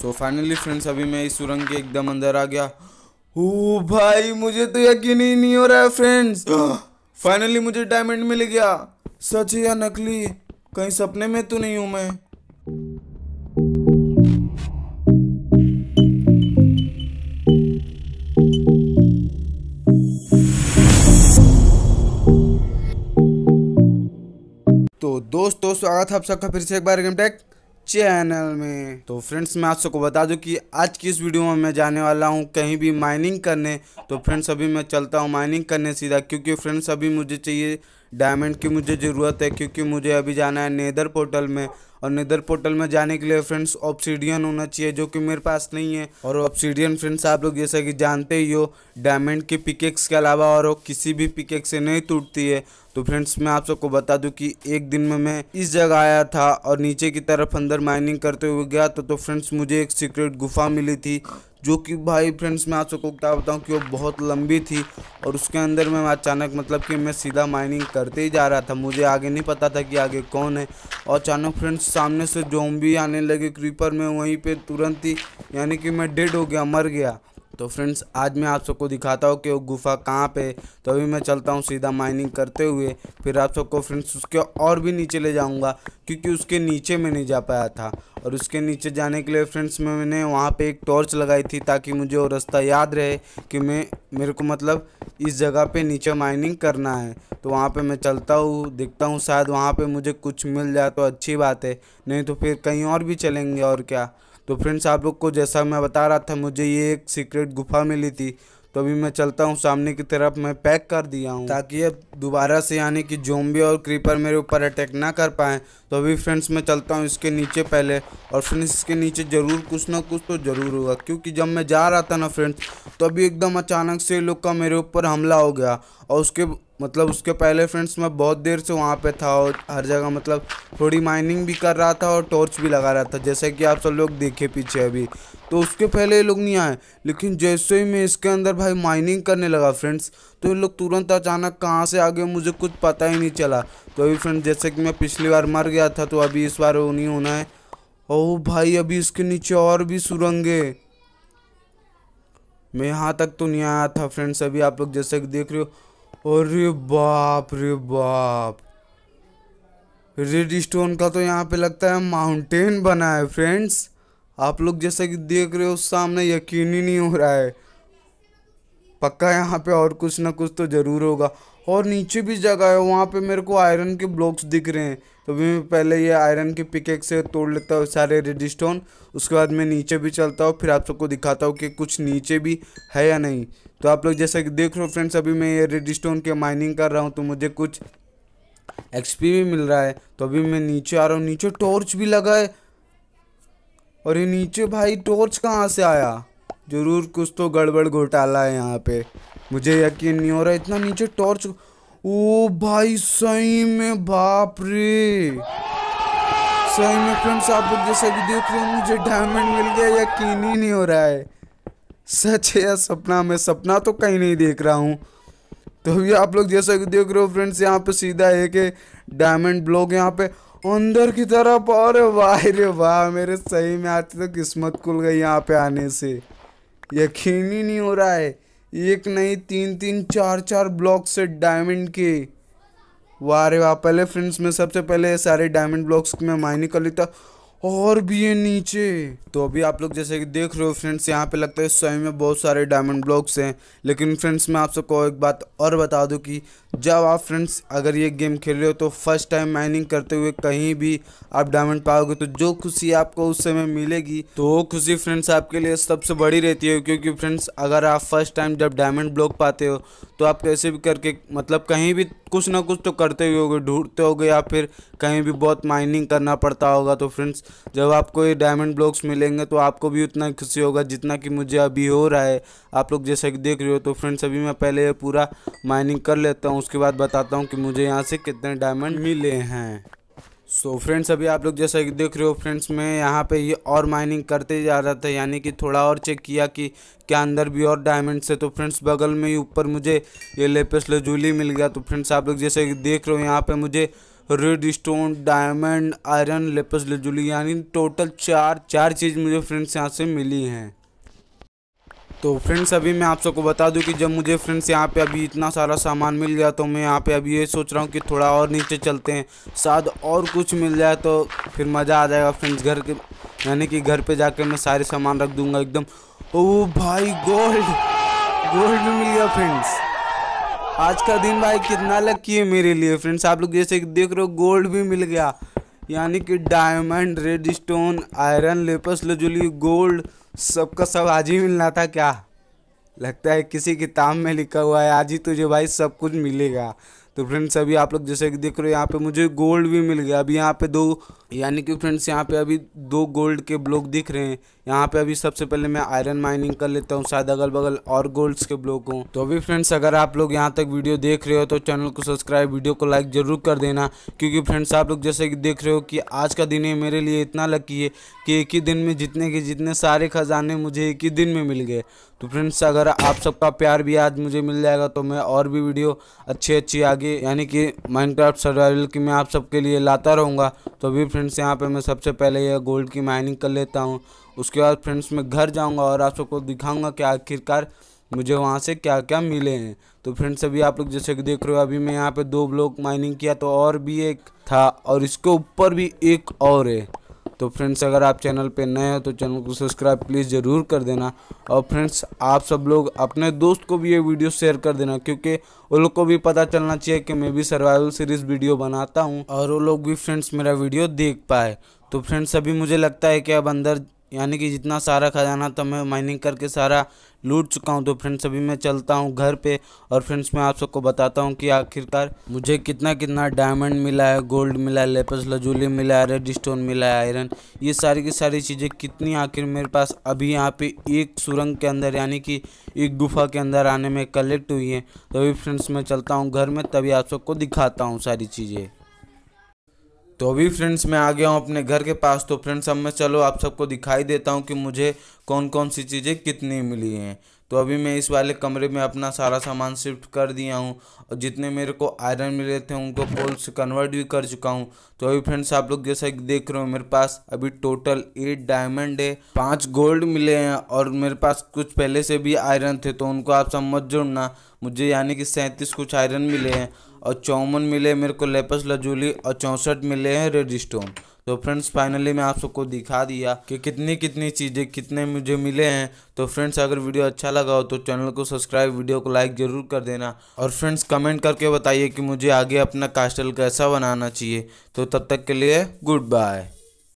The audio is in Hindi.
सो फाइनली फ्रेंड्स अभी मैं इस सुरंग के एकदम अंदर आ गया ओ भाई मुझे तो यकीन ही नहीं हो रहा है फ्रेंड्स फाइनली मुझे डायमंड मिल गया सच या नकली कहीं सपने में तो नहीं हूं मैं तो दोस्तों स्वागत है आप सबका फिर से एक बार गेम टेक चैनल में तो फ्रेंड्स मैं आप सबको बता दूं कि आज की इस वीडियो में मैं जाने वाला हूं कहीं भी माइनिंग करने तो फ्रेंड्स अभी मैं चलता हूं माइनिंग करने सीधा क्योंकि फ्रेंड्स अभी मुझे चाहिए डायमंड की मुझे ज़रूरत है क्योंकि मुझे अभी जाना है नेदर पोर्टल में और नेदर पोर्टल में जाने के लिए फ्रेंड्स ऑप्सीडियन होना चाहिए जो कि मेरे पास नहीं है और ऑप्सीडियन फ्रेंड्स आप लोग जैसा कि जानते ही हो डायमंड के पिकेक्स के अलावा और किसी भी पिकेक्स से नहीं टूटती है तो फ्रेंड्स मैं आप सबको बता दूं कि एक दिन में मैं इस जगह आया था और नीचे की तरफ अंदर माइनिंग करते हुए गया तो तो फ्रेंड्स मुझे एक सीक्रेट गुफा मिली थी जो कि भाई फ्रेंड्स मैं आप सबको क्या बताऊँ कि वो बहुत लंबी थी और उसके अंदर मैं अचानक मतलब कि मैं सीधा माइनिंग करते ही जा रहा था मुझे आगे नहीं पता था कि आगे कौन है और अचानक फ्रेंड्स सामने से जोम्बी आने लगे क्रीपर में वहीं पर तुरंत ही यानी कि मैं डेड हो गया मर गया तो फ्रेंड्स आज मैं आप सबको दिखाता हूँ कि वो गुफा कहाँ पे है तो अभी मैं चलता हूँ सीधा माइनिंग करते हुए फिर आप सबको फ्रेंड्स उसके और भी नीचे ले जाऊँगा क्योंकि उसके नीचे मैं नहीं जा पाया था और उसके नीचे जाने के लिए फ्रेंड्स मैं मैंने वहाँ पे एक टॉर्च लगाई थी ताकि मुझे वो रास्ता याद रहे कि मैं मेरे को मतलब इस जगह पर नीचे माइनिंग करना है तो वहाँ पर मैं चलता हूँ देखता हूँ शायद वहाँ पर मुझे कुछ मिल जाए तो अच्छी बात है नहीं तो फिर कहीं और भी चलेंगे और क्या तो फ्रेंड्स आप लोग को जैसा मैं बता रहा था मुझे ये एक सीक्रेट गुफा मिली थी तो अभी मैं चलता हूँ सामने की तरफ मैं पैक कर दिया हूँ ताकि अब दोबारा से यानी कि जोम्बी और क्रीपर मेरे ऊपर अटैक ना कर पाए तो अभी फ्रेंड्स मैं चलता हूँ इसके नीचे पहले और फ्रेंड्स इसके नीचे ज़रूर कुछ ना कुछ तो ज़रूर होगा क्योंकि जब मैं जा रहा था ना फ्रेंड्स तो अभी एकदम अचानक से लोग का मेरे ऊपर हमला हो गया और उसके मतलब उसके पहले फ्रेंड्स मैं बहुत देर से वहाँ पे था और हर जगह मतलब थोड़ी माइनिंग भी कर रहा था और टॉर्च भी लगा रहा था जैसे कि आप सब लोग देखे पीछे अभी तो उसके पहले ये लोग नहीं आए लेकिन जैसे ही मैं इसके अंदर भाई माइनिंग करने लगा फ्रेंड्स तो ये लोग तुरंत अचानक कहाँ से आ गए मुझे कुछ पता ही नहीं चला तो अभी फ्रेंड्स जैसे कि मैं पिछली बार मर गया था तो अभी इस बार वो नहीं होना है ओह भाई अभी इसके नीचे और भी सुरंगे मैं यहाँ तक तो नहीं आया था फ्रेंड्स अभी आप लोग जैसे देख रहे हो अरे बाप रे बाप रेड स्टोन का तो यहाँ पे लगता है माउंटेन बना है फ्रेंड्स आप लोग जैसा कि देख रहे हो सामने यकीन ही नहीं हो रहा है पक्का यहाँ पे और कुछ ना कुछ तो ज़रूर होगा और नीचे भी जगह है वहाँ पे मेरे को आयरन के ब्लॉक्स दिख रहे हैं तो भी मैं पहले ये आयरन के पिकेक से तोड़ लेता हूँ सारे रेड स्टोन उसके बाद मैं नीचे भी चलता हूँ फिर आप सबको दिखाता हूँ कि कुछ नीचे भी है या नहीं तो आप लोग जैसा कि देख रहे हो फ्रेंड्स अभी मैं ये रेड स्टोन के माइनिंग कर रहा हूँ तो मुझे कुछ एक्सपी भी मिल रहा है तो अभी मैं नीचे आ रहा हूँ नीचे टॉर्च भी लगा है और ये नीचे भाई टॉर्च कहाँ से आया ज़रूर कुछ तो गड़बड़ घोटाला है यहाँ पे मुझे यकीन नहीं हो रहा इतना नीचे टॉर्च ओ भाई सही में बाप रे सही में फ्रेंड्स आप लोग जैसा कि देख रहे हो मुझे डायमंड मिल गया यकीन ही नहीं हो रहा है सच है या सपना मैं सपना तो कहीं नहीं देख रहा हूँ तो अभी आप लोग जैसा कि देख रहे हो फ्रेंड्स यहाँ पे सीधा है डायमंड ब्लॉक यहाँ पे अंदर की तरफ और वाह रे वाह मेरे सही में आती तो किस्मत खुल गई यहाँ पे आने से यकीन ही नहीं हो रहा है एक नहीं तीन तीन चार चार ब्लॉक्स है डायमंड के वाह रे वाह पहले फ्रेंड्स में सबसे पहले सारे डायमंड ब्लॉक्स में माइनिंग कर लेता और भी है नीचे तो अभी आप लोग जैसे कि देख रहे हो फ्रेंड्स यहाँ पे लगता है स्वयं में बहुत सारे डायमंड ब्लॉक्स हैं लेकिन फ्रेंड्स मैं आप सबको एक बात और बता दूँ कि जब आप फ्रेंड्स अगर ये गेम खेल रहे हो तो फर्स्ट टाइम माइनिंग करते हुए कहीं भी आप डायमंड पाओगे तो जो खुशी आपको उस समय मिलेगी तो वो खुशी फ्रेंड्स आपके लिए सबसे बड़ी रहती है क्योंकि फ्रेंड्स अगर आप फर्स्ट टाइम जब डायमंड ब्लॉक पाते हो तो आप कैसे भी करके मतलब कहीं भी कुछ ना कुछ तो करते हुए होगे ढूंढते गए या फिर कहीं भी बहुत माइनिंग करना पड़ता होगा तो फ्रेंड्स जब आपको ये डायमंड ब्लॉक्स मिलेंगे तो आपको भी उतना खुशी होगा जितना कि मुझे अभी हो रहा है आप लोग जैसा कि देख रहे हो तो फ्रेंड्स अभी मैं पहले पूरा माइनिंग कर लेता हूँ उसके बाद बताता हूँ कि मुझे यहाँ से कितने डायमंड मिले हैं सो so फ्रेंड्स अभी आप लोग जैसा कि देख रहे हो फ्रेंड्स मैं यहाँ पे ये और माइनिंग करते जा रहा था यानी कि थोड़ा और चेक किया कि क्या अंदर भी और डायमंड्स है तो फ्रेंड्स बगल में ही ऊपर मुझे ये लेपस लजूली मिल गया तो फ्रेंड्स आप लोग जैसे कि देख रहे हो यहाँ पे मुझे red stone diamond iron lapis lazuli यानी टोटल चार चार चीज़ मुझे फ्रेंड्स यहाँ से मिली हैं तो फ्रेंड्स अभी मैं आप सबको बता दूं कि जब मुझे फ्रेंड्स यहाँ पे अभी इतना सारा सामान मिल गया तो मैं यहाँ पे अभी ये सोच रहा हूँ कि थोड़ा और नीचे चलते हैं शायद और कुछ मिल जाए तो फिर मज़ा आ जाएगा फ्रेंड्स घर के यानी कि घर पे जाकर मैं सारे सामान रख दूँगा एकदम ओ भाई गोल्ड गोल्ड मिल गया फ्रेंड्स आज का दिन भाई कितना लकी है मेरे लिए फ्रेंड्स आप लोग जैसे देख रहे हो गोल्ड भी मिल गया यानी कि diamond red stone iron lapis lazuli gold सबका सब आज ही मिलना था क्या लगता है किसी किताब में लिखा हुआ है आज ही तुझे भाई सब कुछ मिलेगा तो फ्रेंड्स अभी आप लोग जैसे कि देख रहे हो यहाँ पे मुझे गोल्ड भी मिल गया अभी यहाँ पे दो यानी कि फ्रेंड्स यहाँ पे अभी दो गोल्ड के ब्लॉक दिख रहे हैं यहाँ पे अभी सबसे पहले मैं आयरन माइनिंग कर लेता हूँ शायद अगल बगल और गोल्ड्स के ब्लॉक हों तो अभी फ्रेंड्स अगर आप लोग यहाँ तक वीडियो देख रहे हो तो चैनल को सब्सक्राइब वीडियो को लाइक ज़रूर कर देना क्योंकि फ्रेंड्स आप लोग जैसे कि देख रहे हो कि आज का दिन ये मेरे लिए इतना लकी है कि एक ही दिन में जितने के जितने सारे खजाने मुझे एक ही दिन में मिल गए तो फ्रेंड्स अगर आप सबका प्यार भी आज मुझे मिल जाएगा तो मैं और भी वीडियो अच्छी अच्छी आगे यानी कि माइनक्राफ्ट सर्वाइवल की मैं आप सबके लिए लाता रहूँगा तो अभी फ्रेंड्स यहाँ पे मैं सबसे पहले यह गोल्ड की माइनिंग कर लेता हूँ उसके बाद फ्रेंड्स मैं घर जाऊँगा और आप सबको दिखाऊँगा कि आखिरकार मुझे वहाँ से क्या क्या मिले हैं तो फ्रेंड्स अभी आप लोग जैसे कि देख रहे हो अभी मैं यहाँ पे दो ब्लॉक माइनिंग किया तो और भी एक था और इसके ऊपर भी एक और है तो फ्रेंड्स अगर आप चैनल पे नए हो तो चैनल को सब्सक्राइब प्लीज़ ज़रूर कर देना और फ्रेंड्स आप सब लोग अपने दोस्त को भी ये वीडियो शेयर कर देना क्योंकि उन लोग को भी पता चलना चाहिए कि मैं भी सर्वाइवल सीरीज़ वीडियो बनाता हूँ और वो लोग भी फ्रेंड्स मेरा वीडियो देख पाए तो फ्रेंड्स अभी मुझे लगता है कि अब अंदर यानी कि जितना सारा खजाना था तो मैं माइनिंग करके सारा लूट चुका हूँ तो फ्रेंड्स अभी मैं चलता हूँ घर पे और फ्रेंड्स मैं आप सबको बताता हूँ कि आखिरकार मुझे कितना कितना डायमंड मिला है गोल्ड मिला है लेपस लजूली मिला है रेड स्टोन मिला है आयरन ये सारी की सारी चीज़ें कितनी आखिर मेरे पास अभी यहाँ पे एक सुरंग के अंदर यानी कि एक गुफा के अंदर आने में कलेक्ट हुई है तो फ्रेंड्स मैं चलता हूँ घर में तभी आप सबको दिखाता हूँ सारी चीज़ें तो अभी फ्रेंड्स मैं आ गया हूँ अपने घर के पास तो फ्रेंड्स अब मैं चलो आप सबको दिखाई देता हूँ कि मुझे कौन कौन सी चीज़ें कितनी मिली हैं तो अभी मैं इस वाले कमरे में अपना सारा सामान शिफ्ट कर दिया हूँ और जितने मेरे को आयरन मिले थे उनको पोल से कन्वर्ट भी कर चुका हूँ तो अभी फ्रेंड्स आप लोग जैसा देख रहे हो मेरे पास अभी टोटल एट डायमंड है पाँच गोल्ड मिले हैं और मेरे पास कुछ पहले से भी आयरन थे तो उनको आप सब मत जोड़ना मुझे यानी कि सैंतीस कुछ आयरन मिले हैं और चौवन मिले मेरे को लेपस लजूली और चौंसठ मिले हैं रेड स्टोन तो फ्रेंड्स फाइनली मैं आप सबको दिखा दिया कि कितनी कितनी चीज़ें कितने मुझे मिले हैं तो फ्रेंड्स अगर वीडियो अच्छा लगा हो तो चैनल को सब्सक्राइब वीडियो को लाइक ज़रूर कर देना और फ्रेंड्स कमेंट करके बताइए कि मुझे आगे अपना कास्टल कैसा बनाना चाहिए तो तब तक के लिए गुड बाय